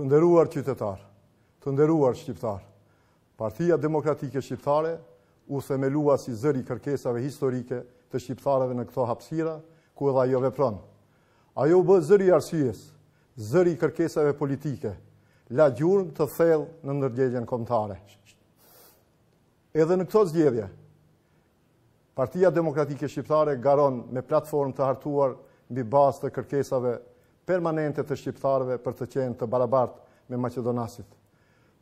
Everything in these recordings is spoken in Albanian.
Të nderuar qytetar, të nderuar shqiptar. Partia Demokratike Shqiptare u themelua si zëri i kërkesave historike të shqiptarëve në këto hapësira ku edhe ajo vepron. Ajo u bë zëri i arsyes, zëri i kërkesave politike, la gjurm të thellë në ndërgjegjen kombëtare. Edhe në këtë zgjedhje, Partia Demokratike Shqiptare garon me platformë të hartuar mbi bazë të kërkesave permanente të shqiptarëve për të qenë të barabart me Macedonasit.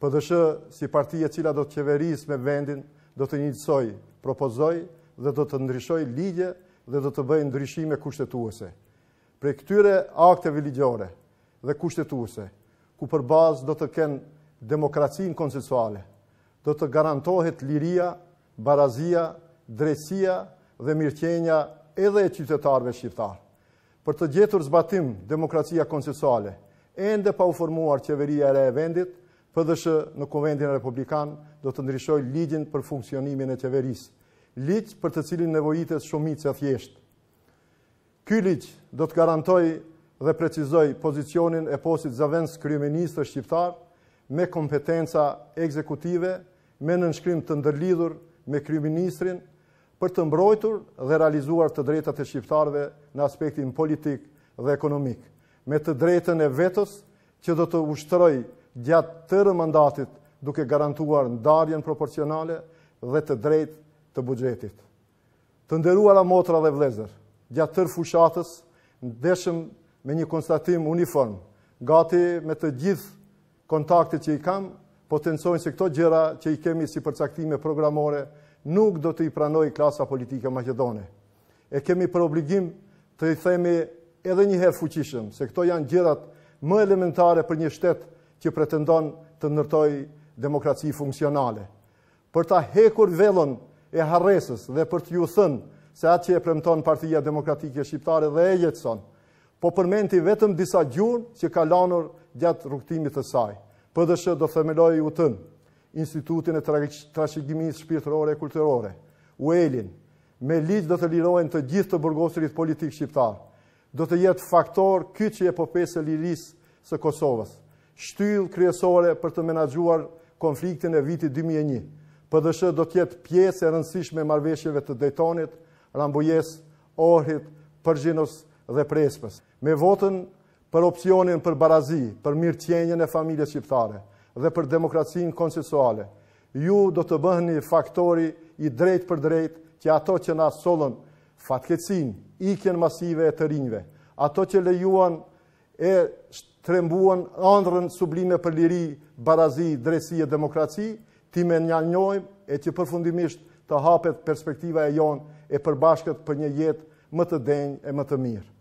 PDSH si parti e cila do të qeverisë me vendin, do të njësoj, propozoj dhe do të ndryshoj ligje dhe do të bëjë ndryshime kushtetuese. Pre këtyre akteve ligjore dhe kushtetuese, ku për bazë do të kenë demokracinë konsensuale, do të garantohet liria, barazia, drejtësia dhe mirëqenja edhe e qytetarëve shqiptarë për të gjetur zbatim demokracia konsensuale. Ende pa uformuar qeveria e re e vendit, PDSH në Konventin e Republikan do të ndryshoj ligjin për funksionimin e qeverisë, ligj për të cilin nevojitet shumicë e thjesht. Ky ligj do të garantoj dhe precizoj pozicionin e posit zëvendës kryeministër shqiptar me kompetenca ekzekutive me nënshkrim të ndërlidhur me kryeministrin për të mbrojtur dhe realizuar të drejtat e shqiptarve në aspektin politik dhe ekonomik, me të drejtën e vetës që do të ushtëroj gjatë tërë mandatit duke garantuar ndarjen proporcionale dhe të drejt të bugjetit. Të nderuara motra dhe vlezër, gjatë tërë fushatës, ndeshëm me një konstatim uniform, gati me të gjithë kontaktit që i kam, potencojnë se këto gjëra që i kemi si përcaktime programore nuk do të i pranoj klasa politike Macedone. E kemi për obligim të i themi edhe një herë fuqishëm, se këto janë gjerat më elementare për një shtetë që pretendon të nërtoj demokraci funksionale. Për ta hekur velon e harresës dhe për të ju thënë se atë që e premton partija demokratike shqiptare dhe e jetëson, po përmenti vetëm disa gjurë që ka lanur gjatë rukëtimit të saj. Për dëshë do themeloj u tënë. Institutin e Trashëgimis Shpirtërore e Kulturore, UELin, me ligjë do të lirojnë të gjithë të burgosërit politikë shqiptarë. Do të jetë faktor këtë që je popese lirisë së Kosovës, shtyllë kryesore për të menagjuar konfliktin e vitit 2001. PDSH do të jetë pjesë e rëndësishme marveshjeve të Dejtonit, Rambujes, Orhit, Përgjinos dhe Prespës. Me votën për opcionin për barazi, për mirë tjenjën e familje shqiptare, dhe për demokracinë konsensuale. Ju do të bëhni faktori i drejt për drejt që ato që na solën fatkecin, ikjen masive e të rinjve, ato që lejuan e trembuan andrën sublime për liri, barazi, drejtësi e demokraci, ti me një e që përfundimisht të hapet perspektiva e jonë e përbashkët për një jetë më të denjë e më të mirë.